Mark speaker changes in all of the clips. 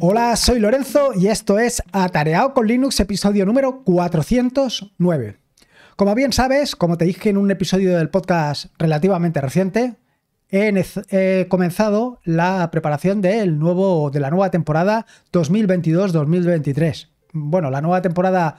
Speaker 1: Hola, soy Lorenzo y esto es Atareado con Linux, episodio número 409. Como bien sabes, como te dije en un episodio del podcast relativamente reciente, he, comenzado la preparación nuevo, de la nueva temporada 2022-2023. Bueno, la nueva temporada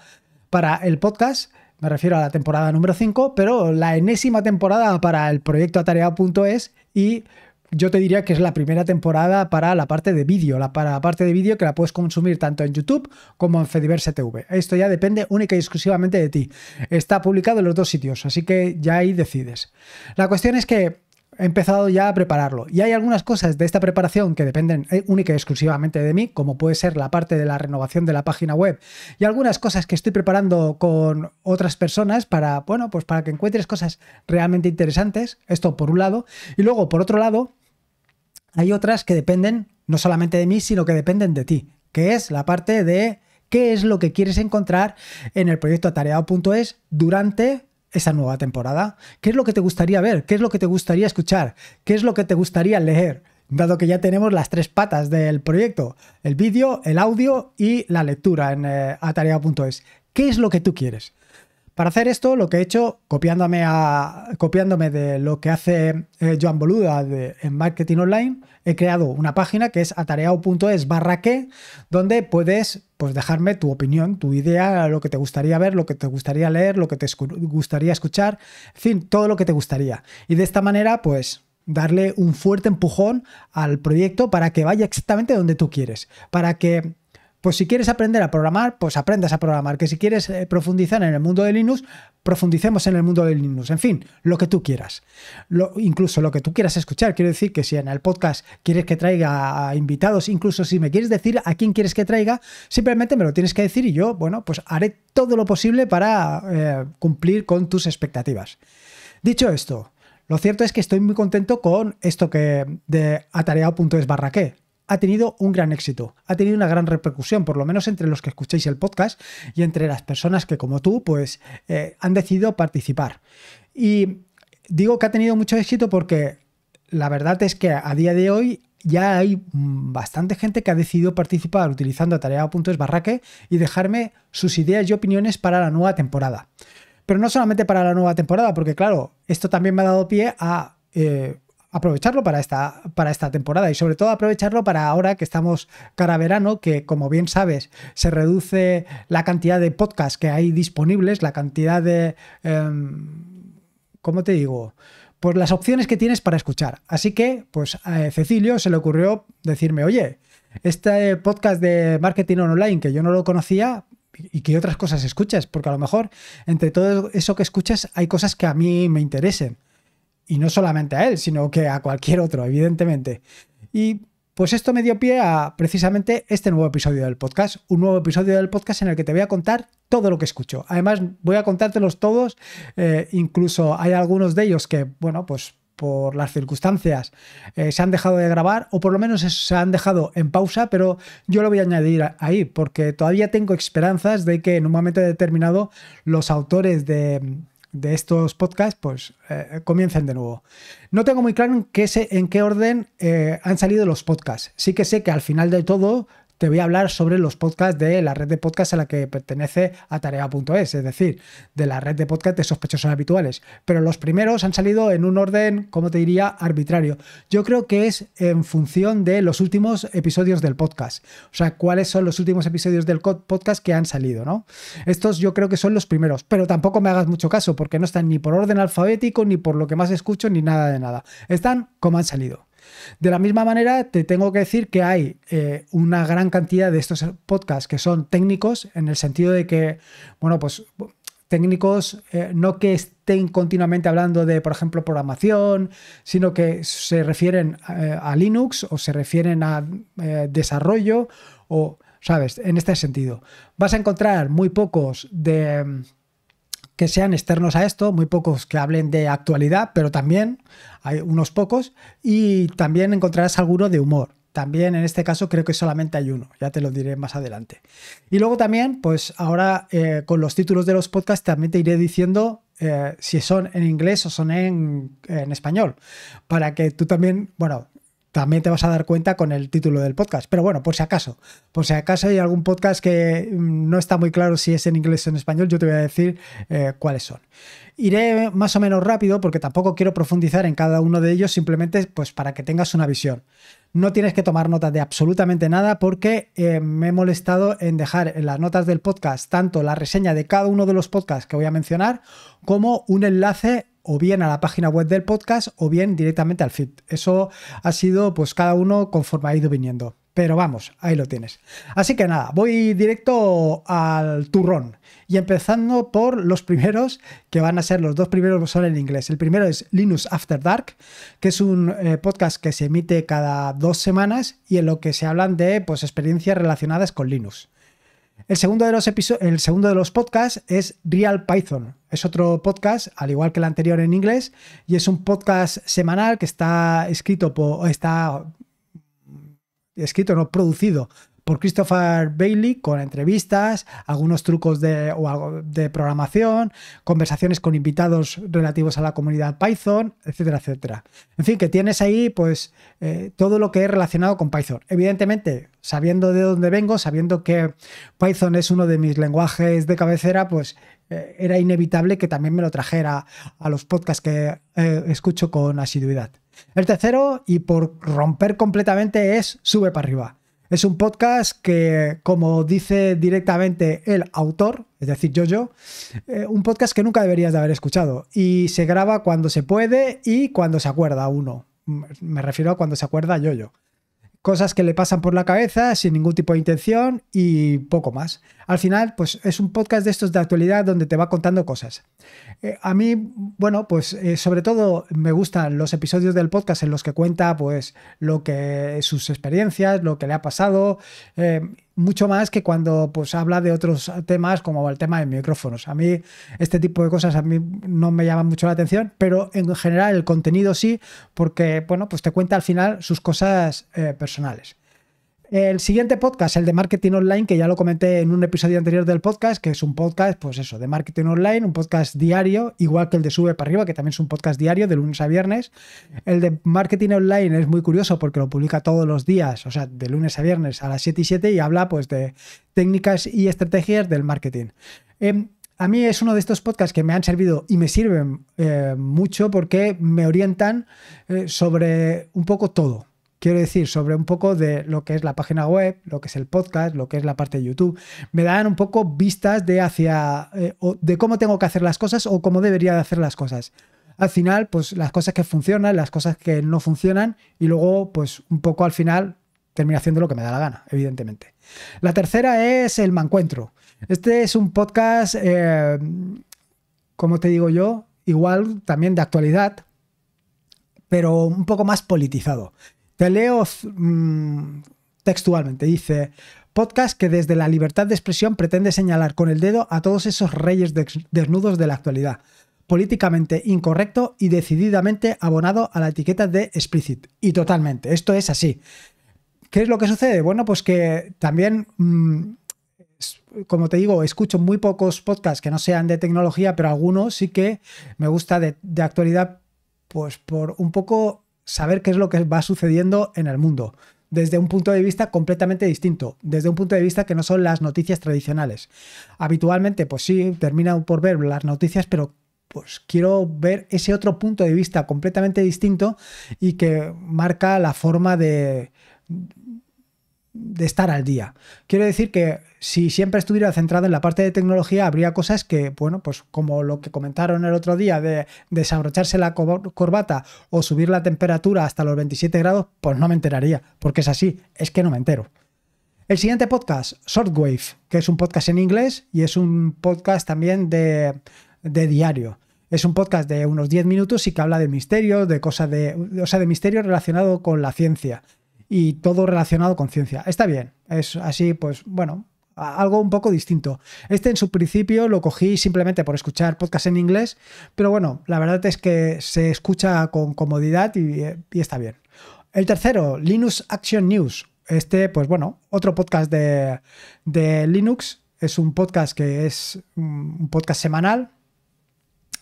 Speaker 1: para el podcast me refiero a la temporada número 5, pero la enésima temporada para el proyecto atareado.es y yo te diría que es la primera temporada para la parte de vídeo, la, para la parte de vídeo que la puedes consumir tanto en YouTube como en Fediverse TV. Esto ya depende única y exclusivamente de ti. Está publicado en los dos sitios, así que ya ahí decides. La cuestión es que he empezado ya a prepararlo. Y hay algunas cosas de esta preparación que dependen eh, única y exclusivamente de mí, como puede ser la parte de la renovación de la página web y algunas cosas que estoy preparando con otras personas para, bueno, pues para que encuentres cosas realmente interesantes. Esto por un lado. Y luego, por otro lado, hay otras que dependen no solamente de mí, sino que dependen de ti, que es la parte de qué es lo que quieres encontrar en el proyecto atareado.es durante esa nueva temporada. ¿Qué es lo que te gustaría ver? ¿Qué es lo que te gustaría escuchar? ¿Qué es lo que te gustaría leer? Dado que ya tenemos las tres patas del proyecto, el vídeo, el audio y la lectura en eh, atareado.es. ¿Qué es lo que tú quieres? Para hacer esto, lo que he hecho, copiándome, de lo que hace eh, Joan Boluda en Marketing Online, he creado una página que es atareao.es barra que, donde puedes pues, dejarme tu opinión, tu idea, lo que te gustaría ver, lo que te gustaría leer, lo que te gustaría escuchar, en fin, todo lo que te gustaría. Y de esta manera, pues darle un fuerte empujón al proyecto para que vaya exactamente donde tú quieres, para que pues si quieres aprender a programar, pues aprendas a programar. Que si quieres eh, profundizar en el mundo de Linux, profundicemos en el mundo de Linux. En fin, lo que tú quieras. incluso lo que tú quieras escuchar. Quiero decir que si en el podcast quieres que traiga invitados, incluso si me quieres decir a quién quieres que traiga, simplemente me lo tienes que decir y yo, bueno, pues haré todo lo posible para eh, cumplir con tus expectativas. Dicho esto, lo cierto es que estoy muy contento con esto que de atareado.es barra ha tenido un gran éxito, ha tenido una gran repercusión, por lo menos entre los que escucháis el podcast y entre las personas que como tú, pues eh, han decidido participar. Y digo que ha tenido mucho éxito porque la verdad es que a día de hoy ya hay mm, bastante gente que ha decidido participar utilizando Tarea.es barraque y dejarme sus ideas y opiniones para la nueva temporada. Pero no solamente para la nueva temporada, porque claro, esto también me ha dado pie a... Eh, aprovecharlo para esta, para esta temporada y sobre todo aprovecharlo para ahora que estamos cara a verano, que como bien sabes se reduce la cantidad de podcasts que hay disponibles, la cantidad de... Em, ¿Cómo te digo? Pues las opciones que tienes para escuchar. Así que, pues a Cecilio se le ocurrió decirme, oye, este podcast de marketing online que yo no lo conocía, y que otras cosas escuchas, porque a lo mejor entre todo eso que escuchas hay cosas que a mí me interesen. Y no solamente a él, sino que a cualquier otro, evidentemente. Y pues esto me dio pie a precisamente este nuevo episodio del podcast, un nuevo episodio del podcast en el que te voy a contar todo lo que escucho. Además, voy a contártelos todos, eh, incluso hay algunos de ellos que, bueno, pues por las circunstancias eh, se han dejado de grabar o por lo menos se han dejado en pausa, pero yo lo voy a añadir ahí porque todavía tengo esperanzas de que en un momento determinado los autores de, de estos podcasts, pues eh, comiencen de nuevo. No tengo muy claro en qué, sé, en qué orden eh, han salido los podcasts. Sí que sé que al final de todo te voy a hablar sobre los podcasts de la red de podcasts a la que pertenece Atarea.es, es decir, de la red de podcasts de sospechosos habituales. Pero los primeros han salido en un orden, como te diría, arbitrario. Yo creo que es en función de los últimos episodios del podcast. O sea, cuáles son los últimos episodios del podcast que han salido, ¿no? Estos yo creo que son los primeros, pero tampoco me hagas mucho caso porque no están ni por orden alfabético, ni por lo que más escucho, ni nada de nada. Están como han salido. De la misma manera, te tengo que decir que hay eh, una gran cantidad de estos podcasts que son técnicos, en el sentido de que, bueno, pues técnicos eh, no que estén continuamente hablando de, por ejemplo, programación, sino que se refieren eh, a Linux o se refieren a desarrollo o, ¿sabes? En este sentido. Vas a encontrar muy pocos de que sean externos a esto, muy pocos que hablen de actualidad, pero también hay unos pocos, y también encontrarás alguno de humor. También en este caso creo que solamente hay uno, ya te lo diré más adelante. Y luego también, pues ahora eh, con los títulos de los podcasts también te iré diciendo eh, si son en inglés o son en, en, español, para que tú también, bueno, también te vas a dar cuenta con el título del podcast. Pero bueno, por si acaso, por si acaso hay algún podcast que mm, no está muy claro si es en inglés o en español, yo te voy a decir eh, cuáles son. Iré más o menos rápido porque tampoco quiero profundizar en cada uno de ellos, simplemente pues para que tengas una visión. No tienes que tomar notas de absolutamente nada porque eh, me he molestado en dejar en las notas del podcast tanto la reseña de cada uno de los podcasts que voy a mencionar como un enlace o bien a la página web del podcast o bien directamente al feed. Eso ha sido pues cada uno conforme ha ido viniendo. Pero vamos, ahí lo tienes. Así que nada, voy directo al turrón. Y empezando por los primeros, que van a ser los dos primeros, que son en inglés. El primero es Linux After Dark, que es un eh, podcast que se emite cada dos semanas y en lo que se hablan de pues, experiencias relacionadas con Linux. El segundo de los, el segundo de los podcasts es Real Python. Es otro podcast, al igual que el anterior en inglés, y es un podcast semanal que está escrito por, está escrito, no producido por Christopher Bailey con entrevistas, algunos trucos de, programación, conversaciones con invitados relativos a la comunidad Python, etcétera, etcétera. En fin, que tienes ahí pues eh, todo lo que es relacionado con Python. Evidentemente, sabiendo de dónde vengo, sabiendo que Python es uno de mis lenguajes de cabecera, pues eh, era inevitable que también me lo trajera a los podcasts que eh, escucho con asiduidad. El tercero, y por romper completamente, es sube para arriba. Es un podcast que, como dice directamente el autor, es decir, yo, yo, eh, un podcast que nunca deberías de haber escuchado y se graba cuando se puede y cuando se acuerda uno. Me refiero a cuando se acuerda yo, yo. Cosas que le pasan por la cabeza sin ningún tipo de intención y poco más. Al final, pues es un podcast de estos de actualidad donde te va contando cosas. Eh, a mí, bueno, pues eh, sobre todo me gustan los episodios del podcast en los que cuenta, pues, lo que sus experiencias, lo que le ha pasado. Eh, mucho más que cuando pues habla de otros temas como el tema de micrófonos. A mí este tipo de cosas a mí no me llaman mucho la atención, pero en general el contenido sí, porque bueno, pues te cuenta al final sus cosas personales. El siguiente podcast, el de marketing online, que ya lo comenté en un episodio anterior del podcast, que es un podcast, pues eso, de marketing online, un podcast diario, igual que el de Sube para arriba, que también es un podcast diario de lunes a viernes. El de marketing online es muy curioso porque lo publica todos los días, o sea, de lunes a viernes a las 7 y 7 y habla pues de técnicas y estrategias del marketing. Em, a mí es uno de estos podcasts que me han servido y me sirven eh, mucho porque me orientan eh, sobre un poco todo quiero decir, sobre un poco de lo que es la página web, lo que es el podcast, lo que es la parte de YouTube. Me dan un poco vistas de hacia eh, de cómo tengo que hacer las cosas o cómo debería de hacer las cosas. Al final, pues las cosas que funcionan, las cosas que no funcionan y luego, pues un poco al final termino haciendo lo que me da la gana, evidentemente. La tercera es el mancuentro. Este es un podcast, eh, como te digo yo, igual también de actualidad, pero un poco más politizado. Te leo mm, textualmente, dice, podcast que desde la libertad de expresión pretende señalar con el dedo a todos esos reyes desnudos de la actualidad, políticamente incorrecto y decididamente abonado a la etiqueta de explicit. Y totalmente, esto es así. ¿Qué es lo que sucede? Bueno, pues que también... Mm, como te digo, escucho muy pocos podcasts que no sean de tecnología, pero algunos sí que me gusta de, de actualidad, pues por un poco saber qué es lo que va sucediendo en el mundo, desde un punto de vista completamente distinto, desde un punto de vista que no son las noticias tradicionales. Habitualmente, pues sí, termina por ver las noticias, pero pues quiero ver ese otro punto de vista completamente distinto y que marca la forma de, de estar al día. Quiero decir que si siempre estuviera centrado en la parte de tecnología, habría cosas que, bueno, pues como lo que comentaron el otro día de desabrocharse la corbata o subir la temperatura hasta los 27 grados, pues no me enteraría, porque es así, es que no me entero. El siguiente podcast, Shortwave, que es un podcast en inglés y es un podcast también de, diario. Es un podcast de unos 10 minutos y que habla de misterio, de cosas de. O sea, de misterio relacionado con la ciencia. Y todo relacionado con ciencia. Está bien. Es así, pues, bueno, algo un poco distinto. Este en su principio lo cogí simplemente por escuchar podcast en inglés, pero bueno, la verdad es que se escucha con comodidad y, está bien. El tercero, Linux Action News. Este, pues bueno, otro podcast de, Linux. Es un podcast que es mm, un podcast semanal,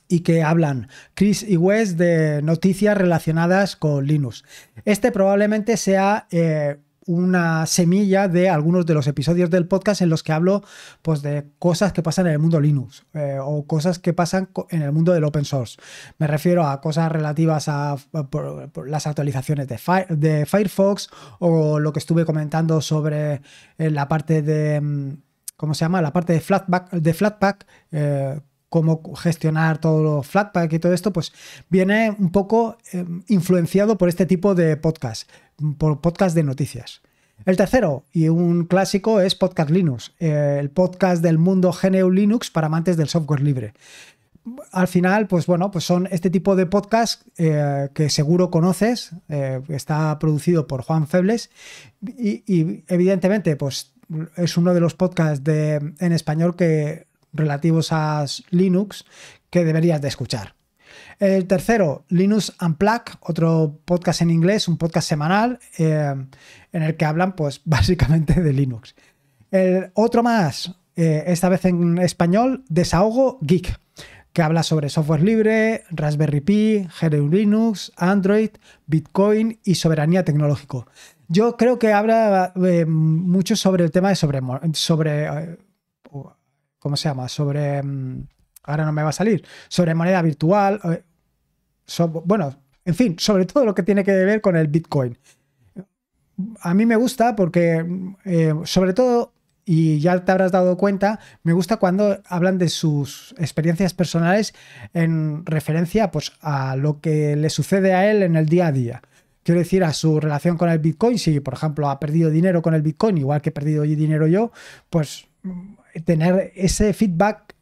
Speaker 1: y que hablan Chris y Wes de noticias relacionadas con Linux. Este probablemente sea eh, una semilla de algunos de los episodios del podcast en los que hablo pues, de cosas que pasan en el mundo Linux eh, o cosas que pasan en el mundo del open source. Me refiero a cosas relativas a, las actualizaciones de, Firefox o lo que estuve comentando sobre eh, la parte de... Mm, ¿Cómo se llama? La parte de Flatpak, de Flatpak eh, cómo gestionar todo los Flatpak y todo esto, pues viene un poco influenciado por este tipo de podcast por podcast de noticias. El tercero y un clásico es Podcast Linux, eh, el podcast del mundo GNU Linux para amantes del software libre. Al final, pues bueno, pues son este tipo de podcast eh, que seguro conoces, eh, está producido por Juan Febles y, evidentemente pues es uno de los podcasts de, en español que relativos a Linux que deberías de escuchar. El tercero, Linux Unplugged, otro podcast en inglés, un podcast semanal eh, en el que hablan pues básicamente de Linux. El otro más, eh, esta vez en español, Desahogo Geek, que habla sobre software libre, Raspberry Pi, GNU Linux, Android, Bitcoin y soberanía tecnológica. Yo creo que habla eh, mucho sobre el tema de sobre, ¿cómo se llama? Sobre... Mm, ahora no me va a salir, sobre moneda virtual, eh, bueno, en fin, sobre todo lo que tiene que ver con el Bitcoin. A mí me gusta porque, eh, sobre todo, y ya te habrás dado cuenta, me gusta cuando hablan de sus experiencias personales en referencia pues, a lo que le sucede a él en el día a día. Quiero decir, a su relación con el Bitcoin, si por ejemplo ha perdido dinero con el Bitcoin, igual que he perdido dinero yo, pues tener ese feedback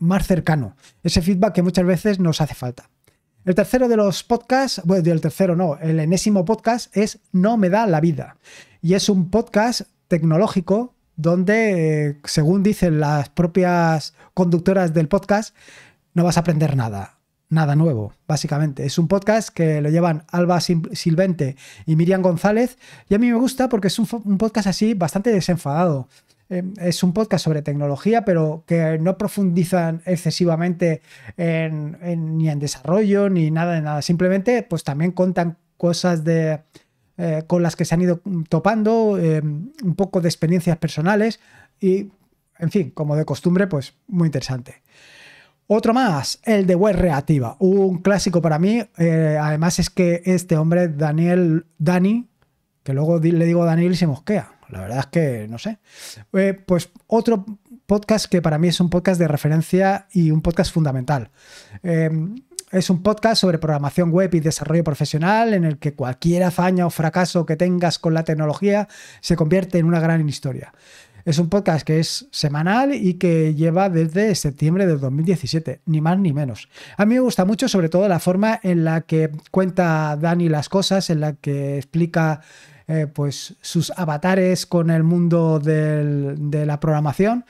Speaker 1: más cercano, ese feedback que muchas veces nos hace falta. El tercero de los podcasts, bueno, el tercero no, el enésimo podcast es No me da la vida. Y es un podcast tecnológico donde, eh, según dicen las propias conductoras del podcast, no vas a aprender nada, nada nuevo, básicamente. Es un podcast que lo llevan Alba Silvente y Miriam González, y a mí me gusta porque es un, un podcast así bastante desenfadado. Em, es un podcast sobre tecnología, pero que no profundizan excesivamente ni en desarrollo ni nada de nada. Simplemente, pues también contan cosas de, eh, con las que se han ido topando, em, un poco de experiencias personales y, en fin, como de costumbre, pues muy interesante. Otro más, el de Web Reactiva, un clásico para mí. Eh, además es que este hombre, Daniel Dani, que luego le digo Daniel y se mosquea la verdad es que no sé. Eh, pues otro podcast que para mí es un podcast de referencia y un podcast fundamental. Em, es un podcast sobre programación web y desarrollo profesional en el que cualquier hazaña o fracaso que tengas con la tecnología se convierte en una gran historia. Es un podcast que es semanal y que lleva desde septiembre de 2017, ni más ni menos. A mí me gusta mucho sobre todo la forma en la que cuenta Dani las cosas, en la que explica eh, pues sus avatares con el mundo de la programación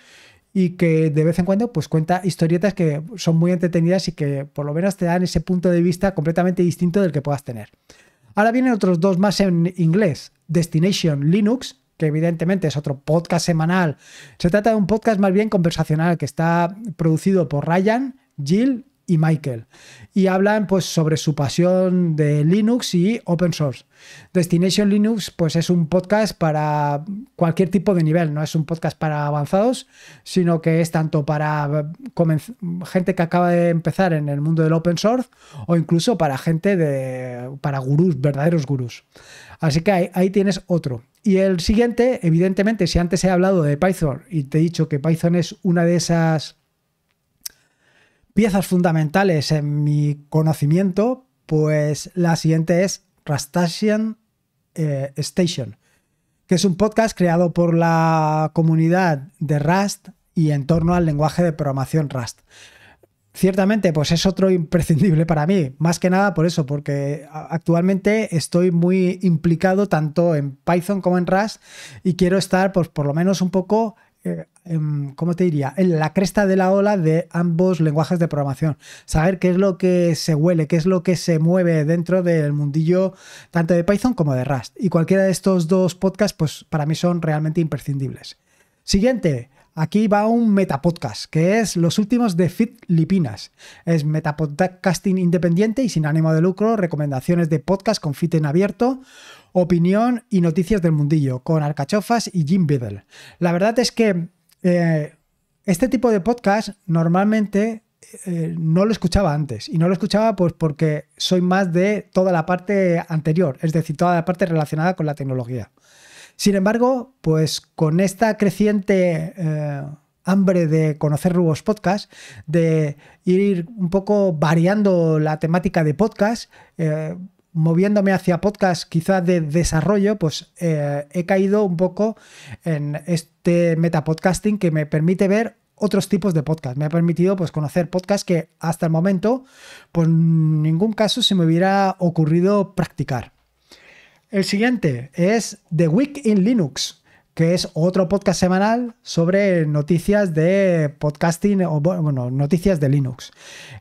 Speaker 1: y que de vez en cuando pues cuenta historietas que son muy entretenidas y que por lo menos te dan ese punto de vista completamente distinto del que puedas tener. Ahora vienen otros dos más en inglés, Destination Linux, que evidentemente es otro podcast semanal. Se trata de un podcast más bien conversacional que está producido por Ryan, Jill y Michael. Y hablan pues, sobre su pasión de Linux y open source. Destination Linux pues, es un podcast para cualquier tipo de nivel, no es un podcast para avanzados, sino que es tanto para eh, gente que acaba de empezar en el mundo del open source o incluso para gente de, para gurús, verdaderos gurús. Así que ahí, ahí tienes otro. Y el siguiente, evidentemente, si antes he hablado de Python y te he dicho que Python es una de esas piezas fundamentales en mi conocimiento, pues la siguiente es Rastasian eh, Station, que es un podcast creado por la comunidad de Rust y en torno al lenguaje de programación Rust. Ciertamente, pues es otro imprescindible para mí, más que nada por eso, porque actualmente estoy muy implicado tanto en Python como en Rust y quiero estar, pues por lo menos un poco eh, em, ¿cómo te diría? En la cresta de la ola de ambos lenguajes de programación. Saber qué es lo que se huele, qué es lo que se mueve dentro del mundillo tanto de Python como de Rust. Y cualquiera de estos dos podcasts, pues para mí son realmente imprescindibles. Siguiente, Aquí va un metapodcast, que es los últimos de Fit Lipinas. Es metapodcasting independiente y sin ánimo de lucro, recomendaciones de podcast con fit en abierto, opinión y noticias del mundillo, con Arcachofas y Jim Biddle. La verdad es que eh, este tipo de podcast normalmente eh, no lo escuchaba antes y no lo escuchaba pues porque soy más de toda la parte anterior, es decir, toda la parte relacionada con la tecnología. Sin embargo, pues con esta creciente eh, hambre de conocer nuevos podcasts, de ir un poco variando la temática de podcast, eh, moviéndome hacia podcast quizás de desarrollo, pues eh, he caído un poco en este metapodcasting que me permite ver otros tipos de podcast. Me ha permitido pues, conocer podcasts que hasta el momento, pues en ningún caso se me hubiera ocurrido practicar. El siguiente es The Week in Linux, que es otro podcast semanal sobre noticias de podcasting o bueno, noticias de Linux,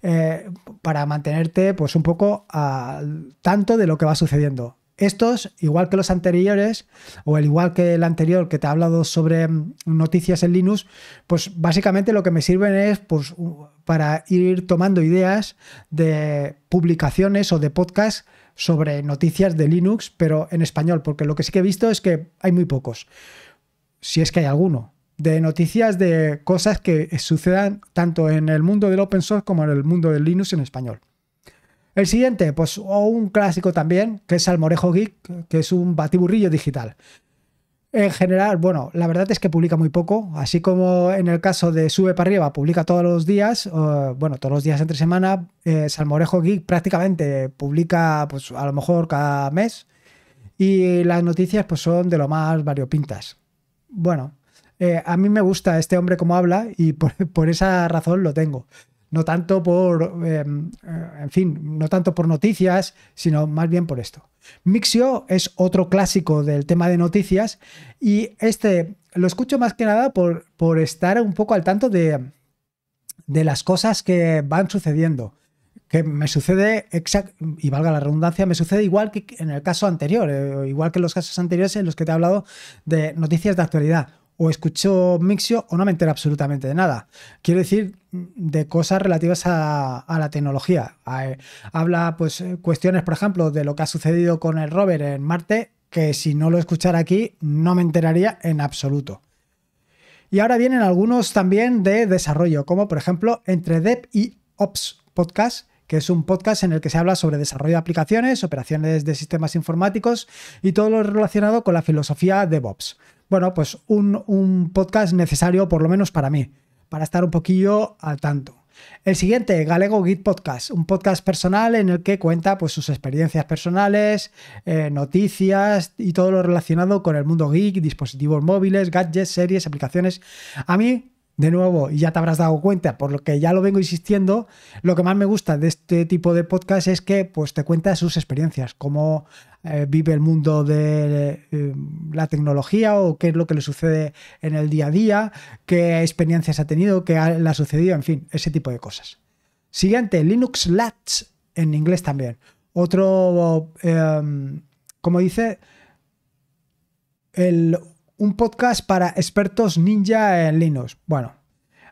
Speaker 1: eh, para mantenerte pues un poco al tanto de lo que va sucediendo. Estos, igual que los anteriores, o el igual que el anterior que te ha hablado sobre mm, noticias en Linux, pues básicamente lo que me sirven es pues, para ir tomando ideas de publicaciones o de podcasts sobre noticias de Linux, pero en español, porque lo que sí que he visto es que hay muy pocos, si es que hay alguno, de noticias de cosas que sucedan tanto en el mundo del open source como en el mundo del Linux en español. El siguiente, pues un clásico también, que es Almorejo Geek, que es un batiburrillo digital. En general, bueno, la verdad es que publica muy poco, así como en el caso de Sube para arriba, publica todos los días, bueno, todos los días entre semana, eh, Salmorejo Geek prácticamente publica pues a lo mejor cada mes y las noticias pues son de lo más variopintas. Bueno, eh, a mí me gusta este hombre como habla y por esa razón lo tengo no tanto por, eh, eh, en fin, no tanto por noticias, sino más bien por esto. Mixio es otro clásico del tema de noticias y este lo escucho más que nada por, estar un poco al tanto de, las cosas que van sucediendo. Que me sucede, y valga la redundancia, me sucede igual que en el caso anterior, eh, igual que en los casos anteriores en los que te he hablado de noticias de actualidad o escucho Mixio o no me entero absolutamente de nada. Quiero decir, de cosas relativas a, la tecnología. Eh, habla, pues, eh, cuestiones, por ejemplo, de lo que ha sucedido con el rover en Marte, que si no lo escuchara aquí, no me enteraría en absoluto. Y ahora vienen algunos también de desarrollo, como por ejemplo entre Dev y Ops Podcast, que es un podcast en el que se habla sobre desarrollo de aplicaciones, operaciones de sistemas informáticos y todo lo relacionado con la filosofía DevOps. Bueno, pues un, podcast necesario por lo menos para mí, para estar un poquillo al tanto. El siguiente, Galego Git Podcast, un podcast personal en el que cuenta pues, sus experiencias personales, eh, noticias y todo lo relacionado con el mundo geek, dispositivos móviles, gadgets, series, aplicaciones. A mí de nuevo, ya te habrás dado cuenta, por lo que ya lo vengo insistiendo, lo que más me gusta de este tipo de podcast es que pues, te cuenta sus experiencias, cómo eh, vive el mundo de eh, la tecnología o qué es lo que le sucede en el día a día, qué experiencias ha tenido, qué le ha sucedido, en fin, ese tipo de cosas. Siguiente, Linux LATS, en inglés también. Otro, eh, como dice, el un podcast para expertos ninja en Linux. Bueno,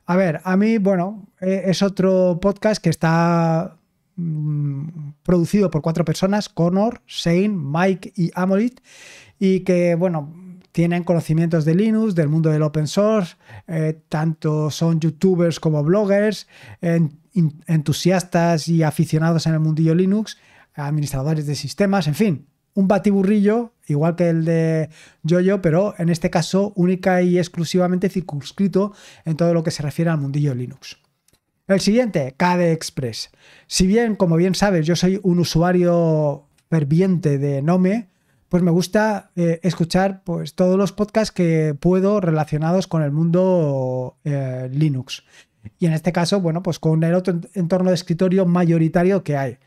Speaker 1: a ver, a mí, bueno, e, es otro podcast que está mm, producido por cuatro personas, Connor, Shane, Mike y Amolit, y que, bueno, tienen conocimientos de Linux, del mundo del open source, eh, tanto son youtubers como bloggers, entusiastas y aficionados en el mundillo Linux, administradores de sistemas, en fin, un batiburrillo igual que el de Jojo, pero en este caso única y exclusivamente circunscrito en todo lo que se refiere al mundillo Linux. El siguiente, KDE Express. Si bien, como bien sabes, yo soy un usuario ferviente de Nome, pues me gusta eh, escuchar pues, todos los podcasts que puedo relacionados con el mundo eh, Linux. Y en este caso, bueno, pues con el otro entorno de escritorio mayoritario que hay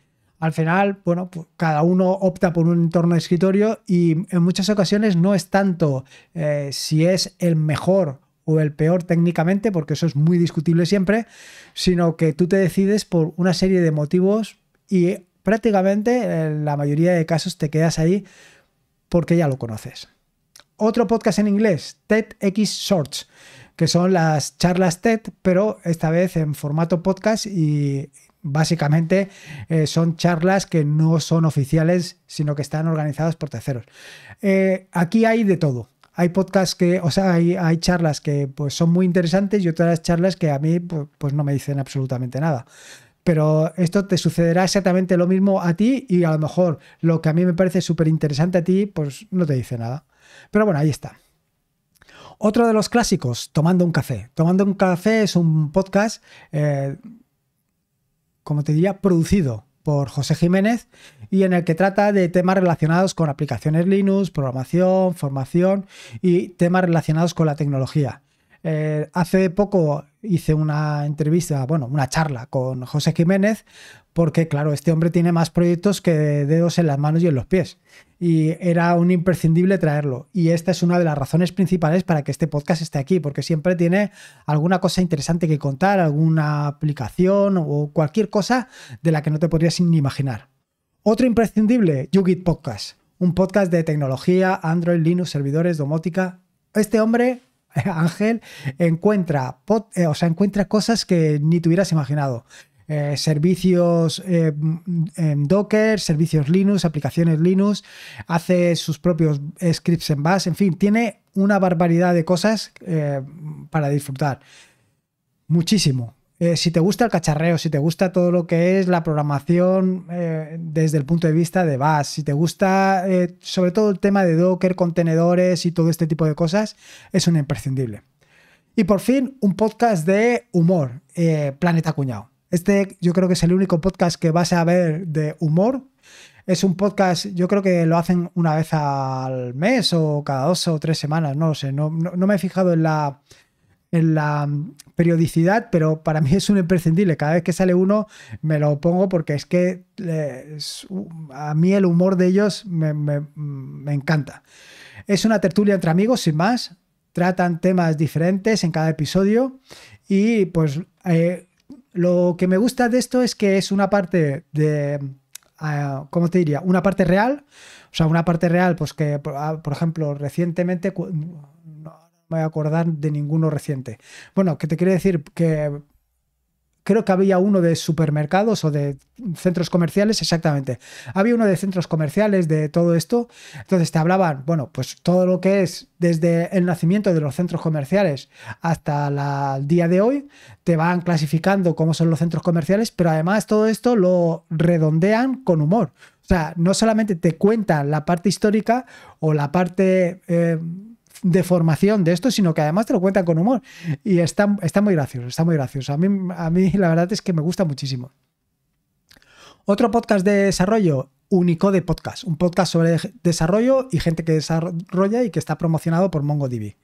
Speaker 1: al final, bueno, pues, cada uno opta por un entorno de escritorio y en muchas ocasiones no es tanto eh, si es el mejor o el peor técnicamente, porque eso es muy discutible siempre, sino que tú te decides por una serie de motivos y prácticamente en la mayoría de casos te quedas ahí porque ya lo conoces. Otro podcast en inglés, TEDx Shorts, que son las charlas TED, pero esta vez en formato podcast y básicamente eh, son charlas que no son oficiales, sino que están organizadas por terceros. Eh, aquí hay de todo. Hay podcasts que, o sea, hay, charlas que pues, son muy interesantes y otras charlas que a mí pues, no me dicen absolutamente nada pero esto te sucederá exactamente lo mismo a ti y a lo mejor lo que a mí me parece súper interesante a ti, pues no te dice nada. Pero bueno, ahí está. Otro de los clásicos, Tomando un Café. Tomando un Café es un podcast eh, como te diría, producido por José Jiménez y en el que trata de temas relacionados con aplicaciones Linux, programación, formación y temas relacionados con la tecnología. Eh, hace poco hice una entrevista, bueno, una charla con José Jiménez, porque claro, este hombre tiene más proyectos que dedos en las manos y en los pies. Y era un imprescindible traerlo. Y esta es una de las razones principales para que este podcast esté aquí, porque siempre tiene alguna cosa interesante que contar, alguna aplicación o cualquier cosa de la que no te podrías ni imaginar. Otro imprescindible, YouGetPodcast Podcast, un podcast de tecnología, Android, Linux, servidores, domótica. Este hombre eh, Ángel encuentra, eh, o encuentra cosas que ni te hubieras imaginado. Eh, servicios mm, en Docker, servicios Linux, aplicaciones Linux, hace sus propios scripts en Bash, en fin, tiene una barbaridad de cosas para disfrutar. Muchísimo. Eh, si te gusta el cacharreo, si te gusta todo lo que es la programación eh, desde el punto de vista de BAS, si te gusta eh, sobre todo el tema de Docker, contenedores y todo este tipo de cosas, es un imprescindible. Y por fin, un podcast de humor, Planeta Cuñado. Este yo creo que es el único podcast que vas a ver de humor. Es un podcast, yo creo que lo hacen una vez al mes o cada dos o tres semanas, no lo sé, no me he fijado en la, en la periodicidad, pero para mí es un imprescindible. Cada vez que sale uno me lo pongo porque es que a mí el humor de ellos me, encanta. Es una tertulia entre amigos, sin más. Tratan temas diferentes en cada episodio y pues eh, lo que me gusta de esto es que es una parte de ah, ¿cómo te diría? Una parte real, o sea, una parte real, pues que, por ah, ejemplo, recientemente me voy a acordar de ninguno reciente. Bueno, que te quiere decir que creo que había uno de supermercados o de centros comerciales, exactamente. Había uno de centros comerciales, de todo esto. Entonces te hablaban, bueno, pues todo lo que es desde el nacimiento de los centros comerciales hasta el día de hoy, te van clasificando cómo son los centros comerciales, pero además todo esto lo redondean con humor. O sea, no solamente te cuentan la parte histórica o la parte... Eh, de formación de esto, sino que además te lo cuentan con humor. Y está, muy gracioso, está muy gracioso. A mí, a mí la verdad es que me gusta muchísimo. Otro podcast de desarrollo, Unicode Podcast, un podcast sobre desarrollo y gente que desarrolla y que está promocionado por MongoDB.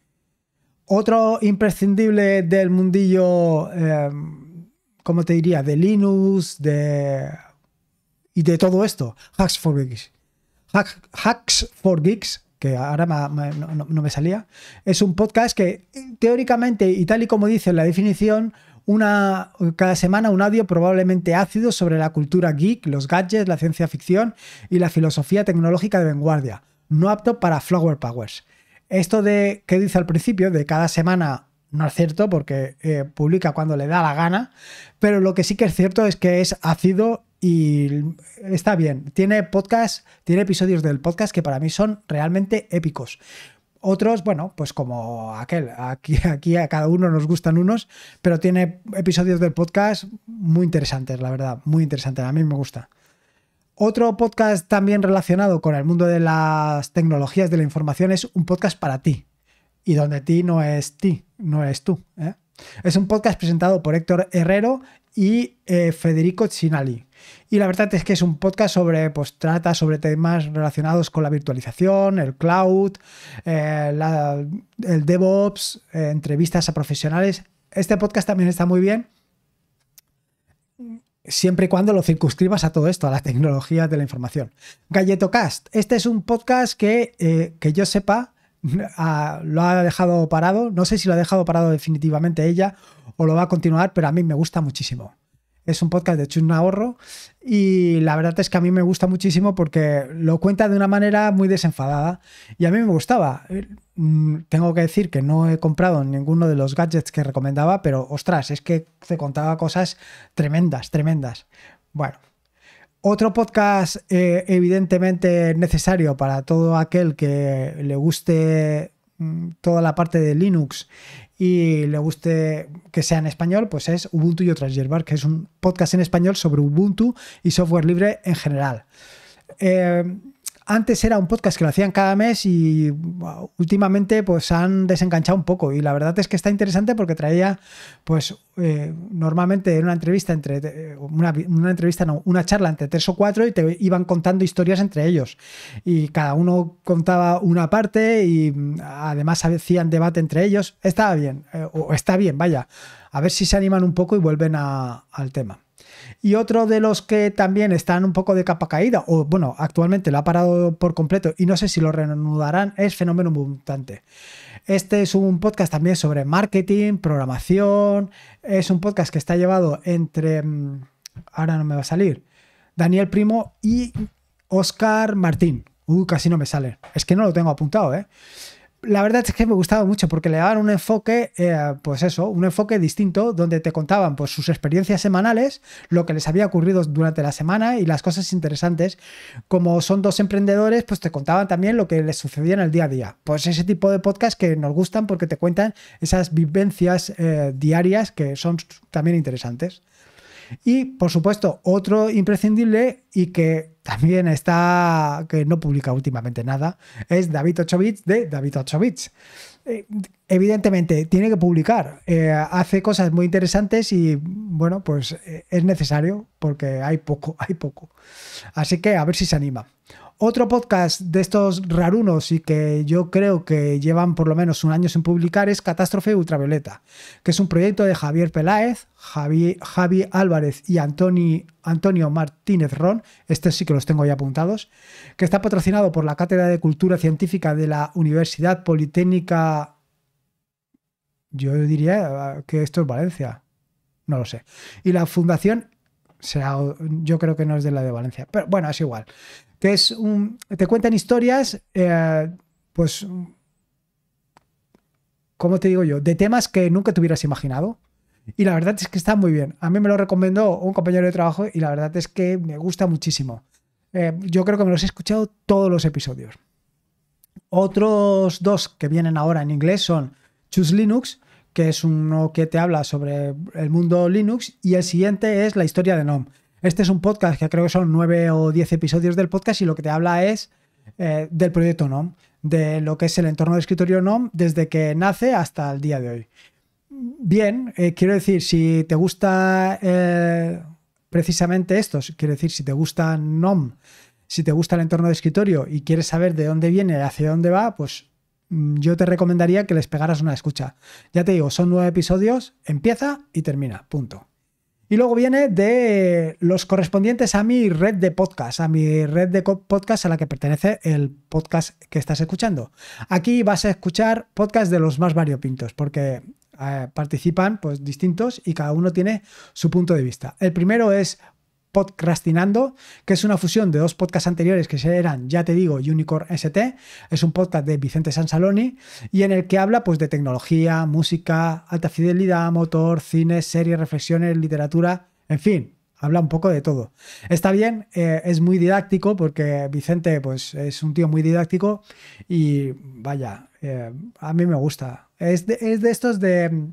Speaker 1: Otro imprescindible del mundillo, em, ¿cómo te diría? De Linux, de... y de todo esto, Hacks for Geeks. Hacks for Geeks que ahora no, me salía, es un podcast que teóricamente y tal y como dice la definición, una, cada semana un audio probablemente ácido sobre la cultura geek, los gadgets, la ciencia ficción y la filosofía tecnológica de vanguardia, no apto para Flower Powers. Esto de que dice al principio, de cada semana no es cierto porque eh, publica cuando le da la gana, pero lo que sí que es cierto es que es ácido y está bien. Tiene podcast, tiene episodios del podcast que para mí son realmente épicos. Otros, bueno, pues como aquel, aquí, aquí a cada uno nos gustan unos, pero tiene episodios del podcast muy interesantes, la verdad, muy interesantes, a mí me gusta. Otro podcast también relacionado con el mundo de las tecnologías de la información es un podcast para ti, y donde ti no es ti, no es tú. ¿eh? Es un podcast presentado por Héctor Herrero y eh, Federico Chinali. Y la verdad es que es un podcast sobre, pues trata sobre temas relacionados con la virtualización, el cloud, eh, el DevOps, eh, entrevistas a profesionales. Este podcast también está muy bien siempre y cuando lo circunscribas a todo esto, a la tecnología de la información. Galletocast, este es un podcast que, eh, que yo sepa, ah, lo ha dejado parado, no sé si lo ha dejado parado definitivamente ella o lo va a continuar, pero a mí me gusta muchísimo. Es un podcast de Chun un ahorro y la verdad es que a mí me gusta muchísimo porque lo cuenta de una manera muy desenfadada y a mí me gustaba. Mm, tengo que decir que no he comprado ninguno de los gadgets que recomendaba, pero ostras, es que te contaba cosas tremendas, tremendas. Bueno, otro podcast eh, evidentemente necesario para todo aquel que le guste Mm, toda la parte de Linux y le guste que sea en español, pues es Ubuntu y otras hierbas, que es un podcast en español sobre Ubuntu y software libre en general. Eh, antes era un podcast que lo hacían cada mes y últimamente pues han desenganchado un poco y la verdad es que está interesante porque traía pues eh, normalmente en una entrevista entre eh, una, entrevista no una charla entre tres o cuatro y te iban contando historias entre ellos y cada uno contaba una parte y mm, además hacían debate entre ellos estaba bien eh, o está bien vaya a ver si se animan un poco y vuelven al tema y otro de los que también están un poco de capa caída, o bueno, actualmente lo ha parado por completo y no sé si lo reanudarán, es Fenómeno Mutante. Este es un podcast también sobre marketing, programación, es un podcast que está llevado entre, mm, ahora no me va a salir, Daniel Primo y Oscar Martín. Uh, casi no me sale. Es que no lo tengo apuntado, ¿eh? la verdad es que me gustaba mucho porque le daban un enfoque, eh, pues eso, un enfoque distinto donde te contaban pues, sus experiencias semanales, lo que les había ocurrido durante la semana y las cosas interesantes. Como son dos emprendedores, pues te contaban también lo que les sucedía en el día a día. Pues ese tipo de podcast que nos gustan porque te cuentan esas vivencias eh, diarias que son también interesantes. Y por supuesto, otro imprescindible y que también está, que no publica últimamente nada, es David Ochovich de David Ochovich. Eh, evidentemente, tiene que publicar, eh, hace cosas muy interesantes y bueno, pues eh, es necesario porque hay poco, hay poco. Así que a ver si se anima. Otro podcast de estos rarunos y que yo creo que llevan por lo menos un año sin publicar es Catástrofe Ultravioleta, que es un proyecto de Javier Peláez, Javi, Javi Álvarez y Antonio Martínez Ron, este sí que los tengo ya apuntados, que está patrocinado por la Cátedra de Cultura Científica de la Universidad Politécnica... Yo diría que esto es Valencia, no lo sé. Y la Fundación yo creo que no es de la de Valencia, pero bueno, es igual. Que es te cuentan historias, eh, pues, ¿cómo te digo yo? De temas que nunca te hubieras imaginado. Y la verdad es que está muy bien. A mí me lo recomendó un compañero de trabajo y la verdad es que me gusta muchísimo. Eh, yo creo que me los he escuchado todos los episodios. Otros dos que vienen ahora en inglés son Choose Linux, que es uno que te habla sobre el mundo Linux, y el siguiente es la historia de NOM. Este es un podcast que creo que son nueve o diez episodios del podcast y lo que te habla es eh, del proyecto NOM, de lo que es el entorno de escritorio NOM desde que nace hasta el día de hoy. Bien, eh, quiero decir, si te gusta eh, precisamente esto, quiero decir, si te gusta NOM, si te gusta el entorno de escritorio y quieres saber de dónde viene, hacia dónde va, pues Mm, yo te recomendaría que les pegaras una escucha. Ya te digo, son nueve episodios, empieza y termina, punto. Y luego viene de los correspondientes a mi red de podcast, a mi red de podcast a la que pertenece el podcast que estás escuchando. Aquí vas a escuchar podcasts de los más variopintos, porque eh, participan pues distintos y cada uno tiene su punto de vista. El primero es Podcastinando, que es una fusión de dos podcasts anteriores que eran, ya te digo, Unicorn ST, es un podcast de Vicente Sansaloni y en el que habla pues, de tecnología, música, alta fidelidad, motor, cine, series, reflexiones, literatura, en fin, habla un poco de todo. Está bien, eh, es muy didáctico porque Vicente pues, es un tío muy didáctico y vaya, eh, a mí me gusta. es de estos de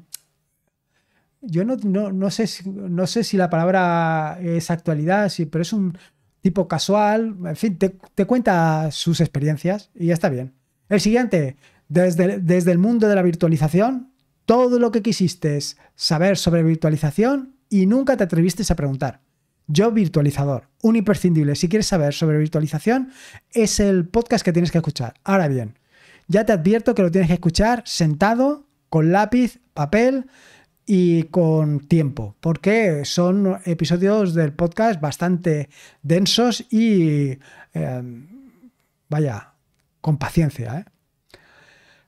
Speaker 1: yo no, sé, no sé si la palabra es actualidad, pero es un tipo casual, en fin, te, cuenta sus experiencias y ya está bien. El siguiente, desde, desde el mundo de la virtualización, todo lo que quisiste saber sobre virtualización y nunca te atreviste a preguntar. Yo virtualizador, un imprescindible. Si quieres saber sobre virtualización, es el podcast que tienes que escuchar. Ahora bien, ya te advierto que lo tienes que escuchar sentado, con lápiz, papel, y con tiempo, porque son episodios del podcast bastante densos y, em, vaya, con paciencia. ¿eh?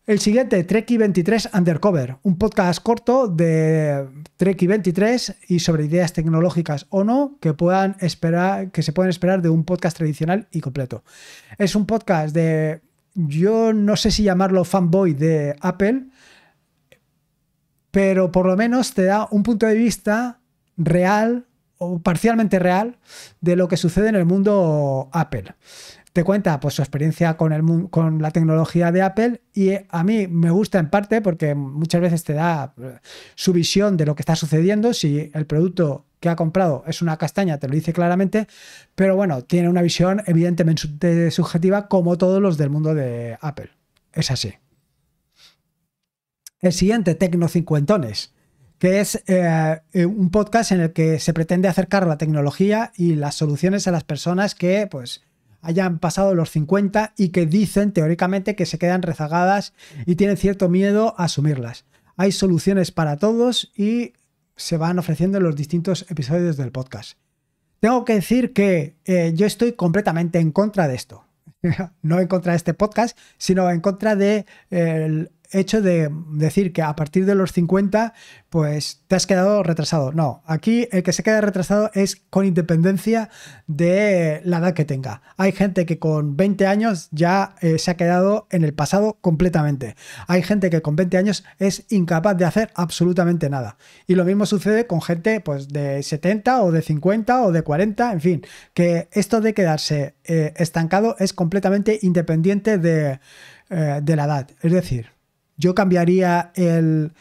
Speaker 1: El siguiente, Treki 23 Undercover, un podcast corto de Treki 23 y sobre ideas tecnológicas o no que, puedan esperar, que se pueden esperar de un podcast tradicional y completo. Es un podcast de, yo no sé si llamarlo fanboy de Apple, pero por lo menos te da un punto de vista real o parcialmente real de lo que sucede en el mundo Apple. Te cuenta pues, su experiencia con, el, con la tecnología de Apple y eh, a mí me gusta en parte porque muchas veces te da eh, su visión de lo que está sucediendo, si el producto que ha comprado es una castaña, te lo dice claramente, pero bueno, tiene una visión evidentemente subjetiva como todos los del mundo de Apple. Es así el siguiente, Tecno Cincuentones, que es eh, eh, un podcast en el que se pretende acercar la tecnología y las soluciones a las personas que pues hayan pasado los 50 y que dicen teóricamente que se quedan rezagadas y tienen cierto miedo a asumirlas. Hay soluciones para todos y se van ofreciendo en los distintos episodios del podcast. Tengo que decir que eh, yo estoy completamente en contra de esto. no en contra de este podcast, sino en contra de hecho de decir que a partir de los 50, pues te has quedado retrasado. No, aquí el que se queda retrasado es con independencia de la edad que tenga. Hay gente que con 20 años ya eh, se ha quedado en el pasado completamente. Hay gente que con 20 años es incapaz de hacer absolutamente nada. Y lo mismo sucede con gente pues de 70 o de 50 o de 40, en fin, que esto de quedarse eh, estancado es completamente independiente de eh, la edad. Es decir, yo cambiaría el,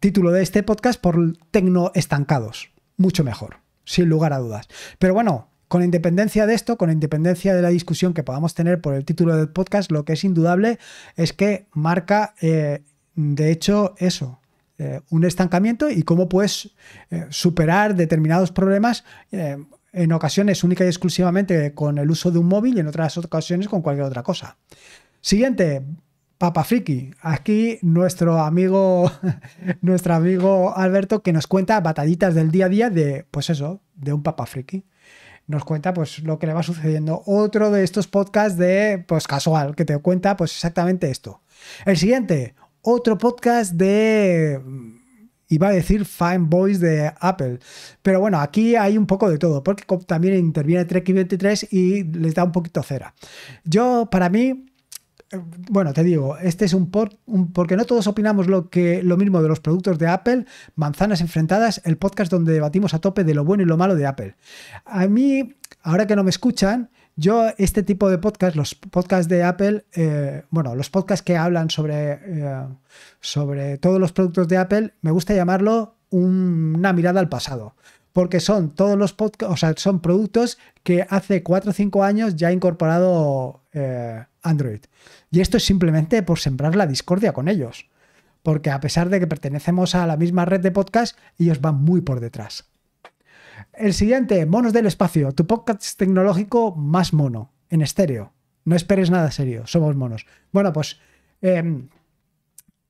Speaker 1: título de este podcast por Tecno Estancados. Mucho mejor, sin lugar a dudas. Pero bueno, con independencia de esto, con independencia de la discusión que podamos tener por el título del podcast, lo que es indudable es que marca, eh, de hecho, eso, eh, un estancamiento y cómo puedes eh, superar determinados problemas. en ocasiones única y exclusivamente con el uso de un móvil y en otras ocasiones con cualquier otra cosa. Siguiente, Papa Friki. Aquí nuestro amigo, nuestro amigo Alberto que nos cuenta batallitas del día a día de, pues eso, de un Papa Friki. Nos cuenta pues lo que le va sucediendo. Otro de estos podcasts de, pues casual, que te cuenta pues exactamente esto. El siguiente, otro podcast de iba a decir Fine Boys de Apple. Pero bueno, aquí hay un poco de todo, porque también interviene Trek 23 y les da un poquito cera. Yo, para mí, bueno, te digo, este es un, por, porque no todos opinamos lo que lo mismo de los productos de Apple, Manzanas enfrentadas, el podcast donde debatimos a tope de lo bueno y lo malo de Apple. A mí, ahora que no me escuchan, yo este tipo de podcast, los podcasts de Apple, eh, bueno, los podcasts que hablan sobre eh, sobre todos los productos de Apple, me gusta llamarlo una mirada al pasado porque son todos los podcasts, o sea, son productos que hace 4 o 5 años ya ha incorporado eh, Android. Y esto es simplemente por sembrar la discordia con ellos. Porque a pesar de que pertenecemos a la misma red de podcast, ellos van muy por detrás. El siguiente, Monos del Espacio, tu podcast tecnológico más mono, en estéreo. No esperes nada serio, somos monos. Bueno, pues em,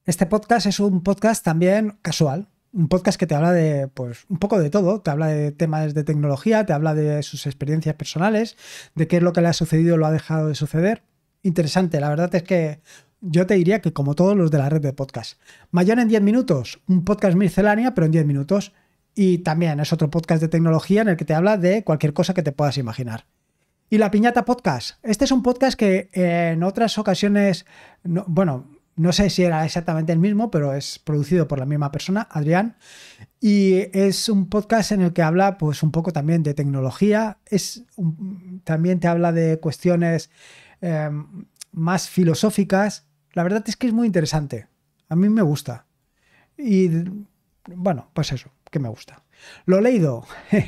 Speaker 1: este podcast es un podcast también casual, un podcast que te habla de, pues, un poco de todo. Te habla de temas de tecnología, te habla de sus experiencias personales, de qué es lo que le ha sucedido o lo ha dejado de suceder interesante. La verdad es que yo te diría que como todos los de la red de podcast. Mayor en 10 minutos, un podcast miscelánea, pero en 10 minutos. Y también es otro podcast de tecnología en el que te habla de cualquier cosa que te puedas imaginar. Y la piñata podcast. Este es un podcast que eh, en otras ocasiones, bueno, no sé si era exactamente el mismo, pero es producido por la misma persona, Adrián. Y es un podcast en el que habla pues un poco también de tecnología. Es también te habla de cuestiones Em, más filosóficas. La verdad es que es muy interesante. A mí me gusta. Y bueno, pues eso, que me gusta. Lo leído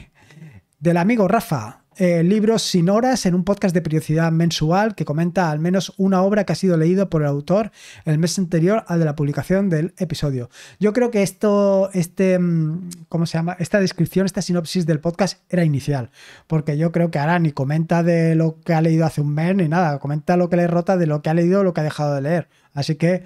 Speaker 1: del amigo Rafa. Eh, libros sin horas en un podcast de periodicidad mensual que comenta al menos una obra que ha sido leído por el autor el mes anterior al de la publicación del episodio. Yo creo que esto, este, mm, ¿cómo se llama? Esta descripción, esta sinopsis del podcast era inicial, porque yo creo que ahora ni comenta de lo que ha leído hace un mes ni nada, comenta lo que le rota de lo que ha leído o lo que ha dejado de leer. Así que,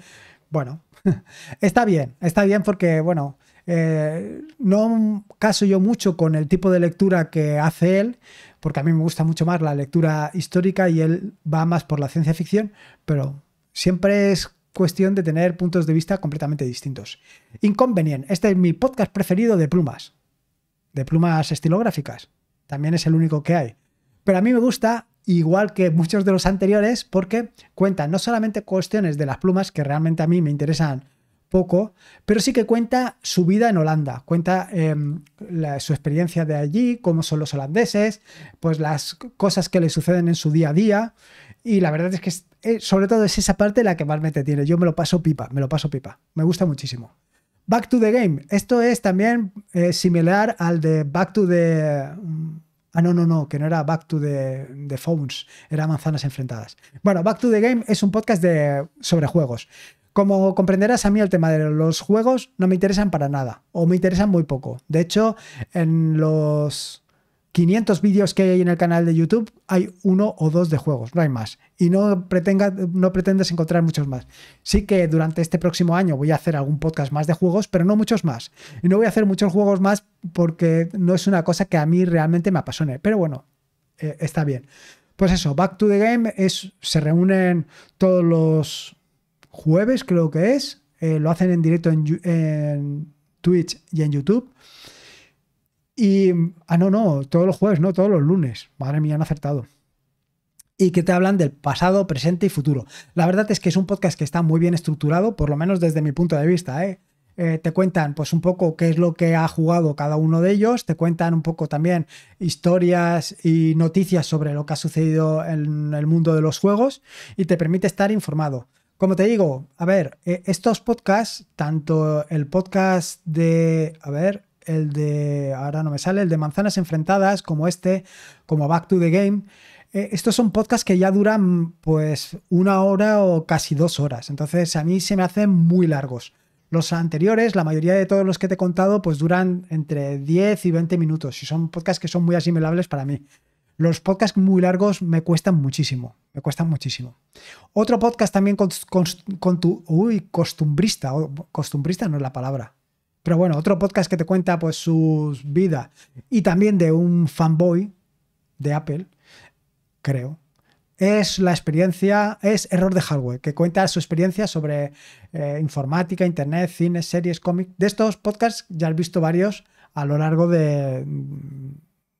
Speaker 1: bueno, está bien, está bien porque, bueno, eh, no caso yo mucho con el tipo de lectura que hace él, porque a mí me gusta mucho más la lectura histórica y él va más por la ciencia ficción, pero siempre es cuestión de tener puntos de vista completamente distintos. Inconvenient, este es mi podcast preferido de plumas, de plumas estilográficas, también es el único que hay, pero a mí me gusta igual que muchos de los anteriores porque cuentan no solamente cuestiones de las plumas que realmente a mí me interesan poco, pero sí que cuenta su vida en Holanda, cuenta em, su experiencia de allí, cómo son los holandeses, pues las cosas que le suceden en su día a día. Y la verdad es que eh, sobre todo es esa parte la que más me detiene. Yo me lo paso pipa, me lo paso pipa. Me gusta muchísimo. Back to the Game. Esto es también eh, similar al de Back to the... Mm, ah, no, no, no, que no era Back to the, Phones, era Manzanas Enfrentadas. Bueno, Back to the Game es un podcast sobre juegos. Como comprenderás, a mí el tema de los juegos no me interesan para nada, o me interesan muy poco. De hecho, en los 500 vídeos que hay en el canal de YouTube, hay uno o dos de juegos, no hay más. Y no, no pretendes encontrar muchos más. Sí que durante este próximo año voy a hacer algún podcast más de juegos, pero no muchos más. Y no voy a hacer muchos juegos más porque no es una cosa que a mí realmente me apasione. Pero bueno, eh, está bien. Pues eso, Back to the Game es, se reúnen todos los jueves, creo que es. Eh, lo hacen en directo en, Twitch y en YouTube. Y. Ah, no, no, todos los jueves, no, todos los lunes. Madre mía, han acertado. Y que te hablan del pasado, presente y futuro. La verdad es que es un podcast que está muy bien estructurado, por lo menos desde mi punto de vista, ¿eh? Eh, te cuentan pues un poco qué es lo que ha jugado cada uno de ellos, te cuentan un poco también historias y noticias sobre lo que ha sucedido en el mundo de los juegos y te permite estar informado. Como te digo, a ver, eh, estos podcasts, tanto el podcast de, a ver, el de, ahora no me sale, el de Manzanas Enfrentadas, como este, como Back to the Game, eh, estos son podcasts que ya duran pues una hora o casi dos horas. Entonces a mí se me hacen muy largos. Los anteriores, la mayoría de todos los que te he contado, pues duran entre 10 y 20 minutos y son podcasts que son muy asimilables para mí. Los podcasts muy largos me cuestan muchísimo, me cuestan muchísimo. Otro podcast también con, tu, uy, costumbrista, costumbrista no es la palabra, pero bueno, otro podcast que te cuenta pues sus vidas y también de un fanboy de Apple, creo. Es la experiencia, es Error de Hardware, que cuenta su experiencia sobre eh, informática, internet, cine, series, cómics. De estos podcasts ya has visto varios a lo largo de,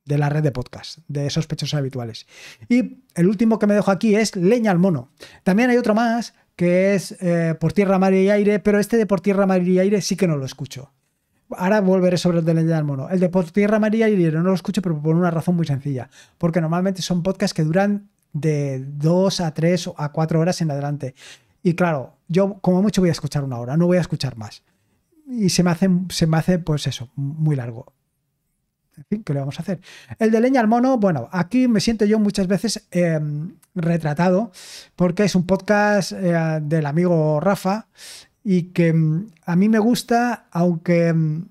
Speaker 1: de la red de podcast, de sospechosos habituales. Y el último que me dejo aquí es Leña al Mono. También hay otro más que es eh, Por Tierra, María y Aire, pero este de Por Tierra, María y Aire sí que no lo escucho. Ahora volveré sobre el de Leña al Mono. El de Por Tierra, María y Aire no lo escucho, pero por una razón muy sencilla. Porque normalmente son podcasts que duran de 2 a 3 o a cuatro horas en adelante. Y claro, yo como mucho voy a escuchar una hora, no voy a escuchar más. Y se me hace, se me hace pues eso, muy largo fin, ¿qué le vamos a hacer? El de leña al mono, bueno, aquí me siento yo muchas veces em, retratado porque es un podcast eh, del amigo Rafa y que em, a mí me gusta, aunque em,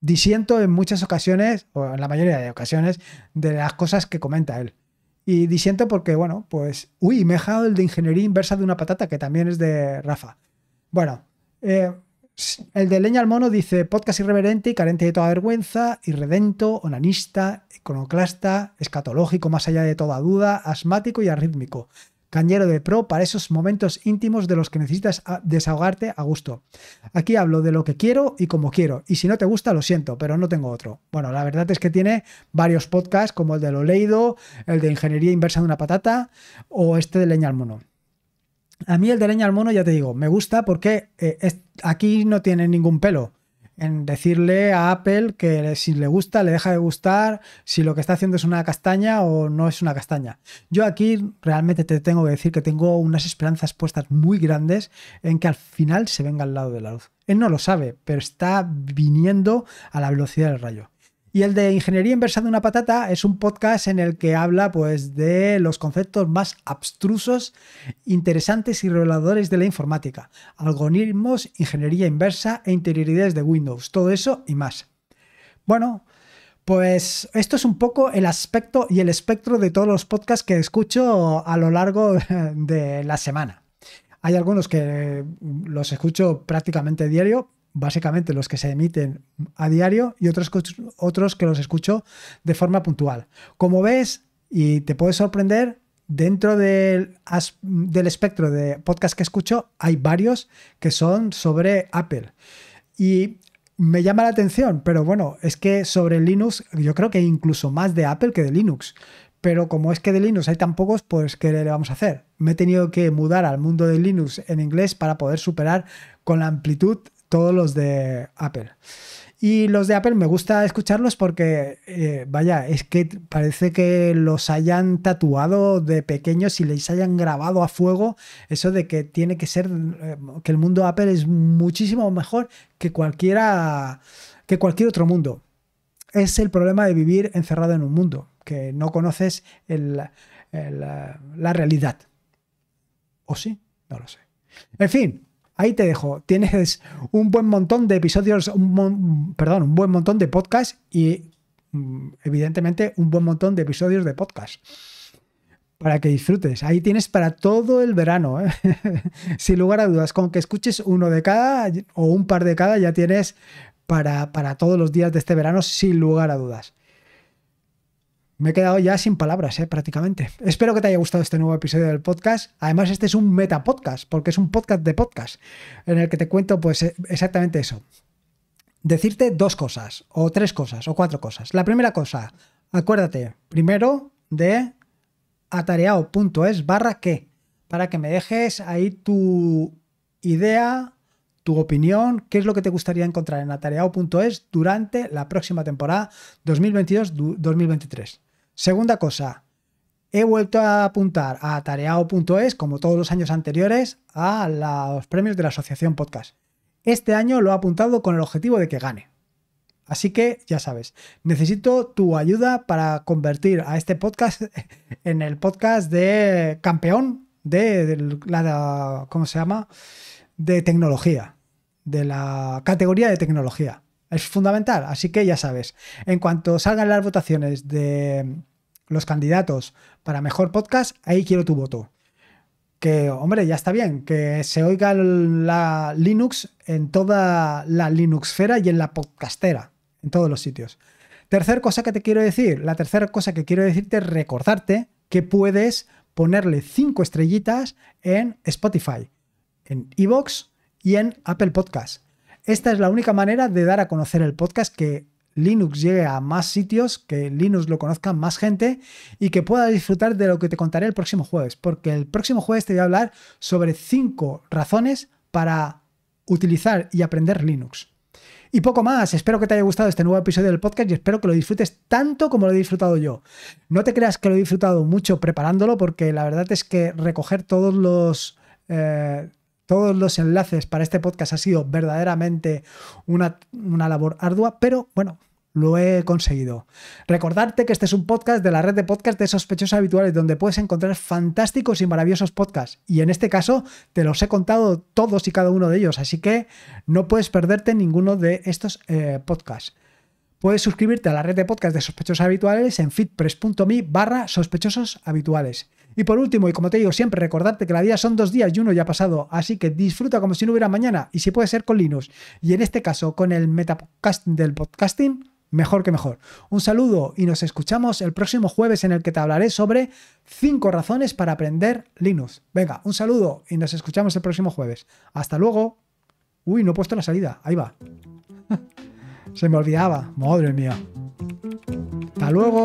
Speaker 1: disiento en muchas ocasiones, o en la mayoría de ocasiones, de las cosas que comenta él. Y disiento porque, bueno, pues, uy, me he dejado el de ingeniería inversa de una patata, que también es de Rafa. Bueno, eh, el de Leña al Mono dice podcast irreverente y carente de toda vergüenza, irredento, onanista, iconoclasta, escatológico más allá de toda duda, asmático y arrítmico. Cañero de pro para esos momentos íntimos de los que necesitas ah, desahogarte a gusto. Aquí hablo de lo que quiero y como quiero. Y si no te gusta, lo siento, pero no tengo otro. Bueno, la verdad es que tiene varios podcasts como el de Lo Leído, el de Ingeniería Inversa de una Patata o este de Leña al Mono. A mí el de leña al mono, ya te digo, me gusta porque eh, aquí no tiene ningún pelo en decirle a Apple que si le gusta, le deja de gustar, si lo que está haciendo es una castaña o no es una castaña. Yo aquí realmente te tengo que decir que tengo unas esperanzas puestas muy grandes en que al final se venga al lado de la luz. Él no lo sabe, pero está viniendo a la velocidad del rayo. Y el de Ingeniería Inversa de una Patata es un podcast en el que habla pues, de los conceptos más abstrusos, interesantes y reveladores de la informática. Algoritmos, ingeniería inversa e interioridades de Windows. Todo eso y más. Bueno, pues esto es un poco el aspecto y el espectro de todos los podcasts que escucho a lo largo de la semana. Hay algunos que los escucho prácticamente diario, básicamente los que se emiten a diario y otros, otros que los escucho de forma puntual. Como ves, y te puedes sorprender, dentro del, del espectro de podcast que escucho hay varios que son sobre Apple. Y me llama la atención, pero bueno, es que sobre Linux yo creo que incluso más de Apple que de Linux. Pero como es que de Linux hay tan pocos, pues ¿qué le vamos a hacer? Me he tenido que mudar al mundo de Linux en inglés para poder superar con la amplitud todos los de Apple. Y los de Apple me gusta escucharlos porque, eh, vaya, es que parece que los hayan tatuado de pequeños y les hayan grabado a fuego eso de que tiene que ser, eh, que el mundo Apple es muchísimo mejor que cualquiera, que cualquier otro mundo. Es el problema de vivir encerrado en un mundo, que no conoces la realidad. ¿O sí? No lo sé. En fin, Ahí te dejo. Tienes un buen montón de episodios, perdón, un buen montón de podcast y mm, evidentemente un buen montón de episodios de podcast para que disfrutes. Ahí tienes para todo el verano, ¿eh? sin lugar a dudas. Con que escuches uno de cada o un par de cada ya tienes para, para todos los días de este verano, sin lugar a dudas. Me he quedado ya sin palabras, ¿eh? prácticamente. Espero que te haya gustado este nuevo episodio del podcast. Además, este es un meta podcast, porque es un podcast de podcast, en el que te cuento pues, eh, exactamente eso. Decirte dos cosas, o tres cosas, o cuatro cosas. La primera cosa, acuérdate primero de atareado.es barra que, para que me dejes ahí tu idea, tu opinión, qué es lo que te gustaría encontrar en atareado.es durante la próxima temporada 2022-2023. Segunda cosa, he vuelto a apuntar a tareao.es, como todos los años anteriores, a los premios de la Asociación Podcast. Este año lo he apuntado con el objetivo de que gane. Así que ya sabes, necesito tu ayuda para convertir a este podcast en el podcast de campeón de, de la, ¿cómo se llama? De tecnología, de la categoría de tecnología. Es fundamental. Así que ya sabes, en cuanto salgan las votaciones de los candidatos para mejor podcast, ahí quiero tu voto. Que, hombre, ya está bien, que se oiga la Linux en toda la Linuxfera y en la podcastera, en todos los sitios. Tercer cosa que te quiero decir, la tercera cosa que quiero decirte es recordarte que puedes ponerle cinco estrellitas en Spotify, en Evox y en Apple Podcasts. Esta es la única manera de dar a conocer el podcast, que Linux llegue a más sitios, que Linux lo conozca más gente y que pueda disfrutar de lo que te contaré el próximo jueves, porque el próximo jueves te voy a hablar sobre cinco razones para utilizar y aprender Linux. Y poco más, espero que te haya gustado este nuevo episodio del podcast y espero que lo disfrutes tanto como lo he disfrutado yo. No te creas que lo he disfrutado mucho preparándolo porque la verdad es que recoger todos los... Eh, todos los enlaces para este podcast ha sido verdaderamente una, labor ardua, pero bueno, lo he conseguido. Recordarte que este es un podcast de la red de podcast de sospechosos habituales donde puedes encontrar fantásticos y maravillosos podcasts. Y en este caso te los he contado todos y cada uno de ellos, así que no puedes perderte ninguno de estos eh, podcasts. Puedes suscribirte a la red de podcast de sospechosos habituales en fitpress.me barra sospechosos habituales. Y por último, y como te digo siempre, recordarte que la vida son dos días y uno ya ha pasado, así que disfruta como si no hubiera mañana, y si puede ser con Linux, y en este caso con el metapodcasting del podcasting, mejor que mejor. Un saludo y nos escuchamos el próximo jueves en el que te hablaré sobre 5 razones para aprender Linux. Venga, un saludo y nos escuchamos el próximo jueves. Hasta luego. Uy, no he puesto la salida. Ahí va. Se me olvidaba. Madre mía. Hasta luego.